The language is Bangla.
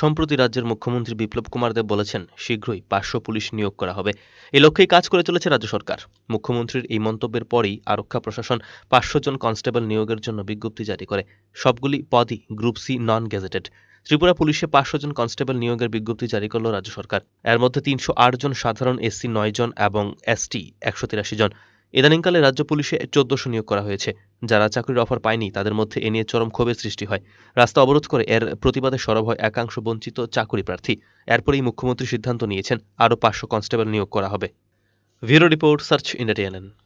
সম্প্রতি রাজ্যের মুখ্যমন্ত্রী বিপ্লব কুমার দেব বলেছেন শীঘ্রই পাঁচশো পুলিশ নিয়োগ করা হবে এ লক্ষ্যেই কাজ করে চলেছে রাজ্য সরকার মুখ্যমন্ত্রীর এই মন্তব্যের পরেই আরক্ষা প্রশাসন পাঁচশো জন কনস্টেবল নিয়োগের জন্য বিজ্ঞপ্তি জারি করে সবগুলি পদই group C non gazetted Tripura পুলিশে পাঁচশো জন কনস্টেবল নিয়োগের বিজ্ঞপ্তি জারি করল রাজ্য সরকার এর মধ্যে তিনশো জন সাধারণ এসসি নয় জন এবং এসটি একশো তিরাশি জন ইদানিংকালে রাজ্য পুলিশে চোদ্দশো নিয়োগ করা হয়েছে যারা চাকরির অফার পায়নি তাদের মধ্যে এ নিয়ে চরম ক্ষোভের সৃষ্টি হয় রাস্তা অবরোধ করে এর প্রতিবাদে সরব হয় একাংশ বঞ্চিত চাকরি প্রার্থী এরপরেই মুখ্যমন্ত্রী সিদ্ধান্ত নিয়েছেন আরও পাঁচশো কনস্টেবল নিয়োগ করা হবে ভিরো রিপোর্ট সার্চ ইন্ডিয়া